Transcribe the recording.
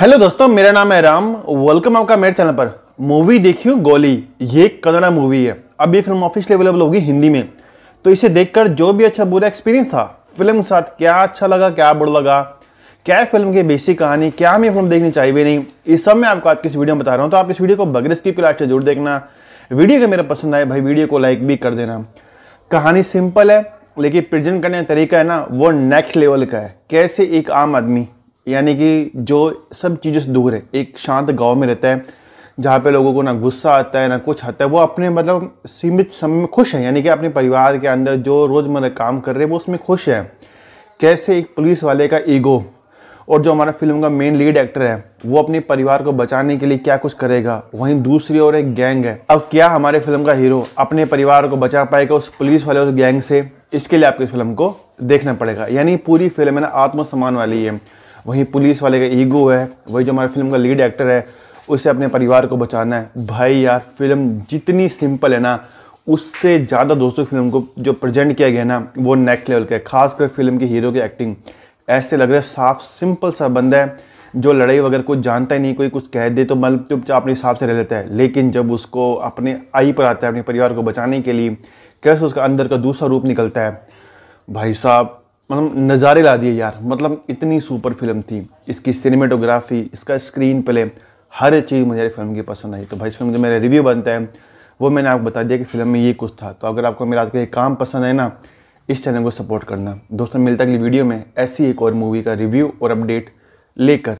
hello दोस्तों मेरा नाम है राम वेलकम आपका मेरे चैनल पर मूवी देखी गोली ये कन्नड़ा मूवी है अब ये फिल्म ऑफिशियली अवेलेबल होगी हिंदी में तो इसे देखकर जो भी अच्छा बुरा एक्सपीरियंस था फिल्म के साथ क्या अच्छा लगा क्या बुरा लगा क्या फिल्म की बेसिक कहानी क्या हमें फिल्म देखनी चाहिए नहीं इस सब मैं आपको आज की इस वीडियो में बता रहा हूँ तो आप इस वीडियो को बगैर स्किप के से जरूर देखना वीडियो अगर मेरा पसंद आए भाई वीडियो को लाइक भी कर देना कहानी सिंपल है लेकिन प्रेजेंट करने का तरीका है ना वो नेक्स्ट लेवल का है कैसे एक आम आदमी यानी कि जो सब चीज़ों से दूर है एक शांत गांव में रहता है जहाँ पे लोगों को ना गुस्सा आता है ना कुछ आता है वो अपने मतलब सीमित समय में खुश है यानी कि अपने परिवार के अंदर जो रोज़मर्रा काम कर रहे हैं वो उसमें खुश है कैसे एक पुलिस वाले का ईगो और जो हमारा फिल्म का मेन लीड एक्टर है वो अपने परिवार को बचाने के लिए क्या कुछ करेगा वहीं दूसरी ओर एक गैंग है अब क्या हमारे फिल्म का हीरो अपने परिवार को बचा पाएगा उस पुलिस वाले उस गैंग से इसके लिए आपकी फिल्म को देखना पड़ेगा यानी पूरी फिल्म है ना आत्मसम्मान वाली है वहीं पुलिस वाले का ईगो है वही जो हमारे फिल्म का लीड एक्टर है उसे अपने परिवार को बचाना है भाई यार फिल्म जितनी सिंपल है ना उससे ज़्यादा दोस्तों फिल्म को जो प्रेजेंट किया गया ना वो नेक्स्ट लेवल का है खासकर फिल्म के हीरो की एक्टिंग ऐसे लग रहा है साफ सिंपल सा बंदा है जो लड़ाई वगैरह कुछ जानता ही नहीं कोई कुछ कह दे तो मतलब चुपचाप अपने हिसाब से रह लेता है लेकिन जब उसको अपने आई पर आता है अपने परिवार को बचाने के लिए कैसे उसका अंदर का दूसरा रूप निकलता है भाई साहब मतलब नज़ारे ला दिए यार मतलब इतनी सुपर फिल्म थी इसकी सिनेमेटोग्राफी इसका स्क्रीन प्ले हर चीज़ मुझे फिल्म की पसंद आई तो भाई इस फिल्म जो मेरा रिव्यू बनता है वो मैंने आपको बता दिया कि फिल्म में ये कुछ था तो अगर आपको मेरा आज का ये काम पसंद है ना इस चैनल को सपोर्ट करना दोस्तों मिलता अगली वीडियो में ऐसी एक और मूवी का रिव्यू और अपडेट लेकर